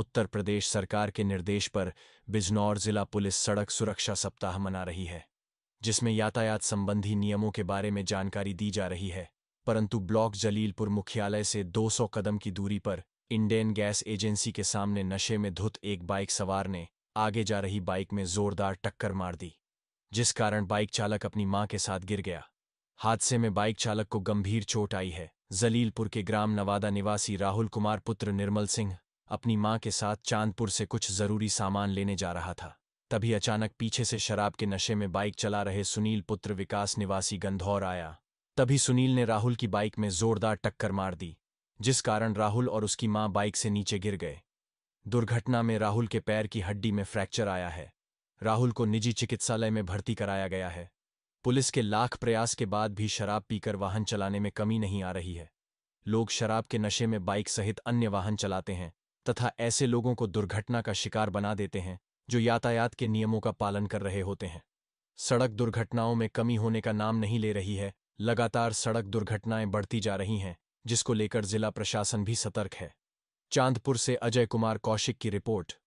उत्तर प्रदेश सरकार के निर्देश पर बिजनौर जिला पुलिस सड़क सुरक्षा सप्ताह मना रही है जिसमें यातायात संबंधी नियमों के बारे में जानकारी दी जा रही है परंतु ब्लॉक जलीलपुर मुख्यालय से 200 कदम की दूरी पर इंडियन गैस एजेंसी के सामने नशे में धुत एक बाइक सवार ने आगे जा रही बाइक में जोरदार टक्कर मार दी जिस कारण बाइक चालक अपनी मां के साथ गिर गया हादसे में बाइक चालक को गंभीर चोट आई है जलीलपुर के ग्राम नवादा निवासी राहुल कुमार पुत्र निर्मल सिंह अपनी माँ के साथ चांदपुर से कुछ जरूरी सामान लेने जा रहा था तभी अचानक पीछे से शराब के नशे में बाइक चला रहे सुनील पुत्र विकास निवासी गंधौर आया तभी सुनील ने राहुल की बाइक में जोरदार टक्कर मार दी जिस कारण राहुल और उसकी मां बाइक से नीचे गिर गए दुर्घटना में राहुल के पैर की हड्डी में फ्रैक्चर आया है राहुल को निजी चिकित्सालय में भर्ती कराया गया है पुलिस के लाख प्रयास के बाद भी शराब पीकर वाहन चलाने में कमी नहीं आ रही है लोग शराब के नशे में बाइक सहित अन्य वाहन चलाते हैं तथा ऐसे लोगों को दुर्घटना का शिकार बना देते हैं जो यातायात के नियमों का पालन कर रहे होते हैं सड़क दुर्घटनाओं में कमी होने का नाम नहीं ले रही है लगातार सड़क दुर्घटनाएं बढ़ती जा रही हैं जिसको लेकर जिला प्रशासन भी सतर्क है चांदपुर से अजय कुमार कौशिक की रिपोर्ट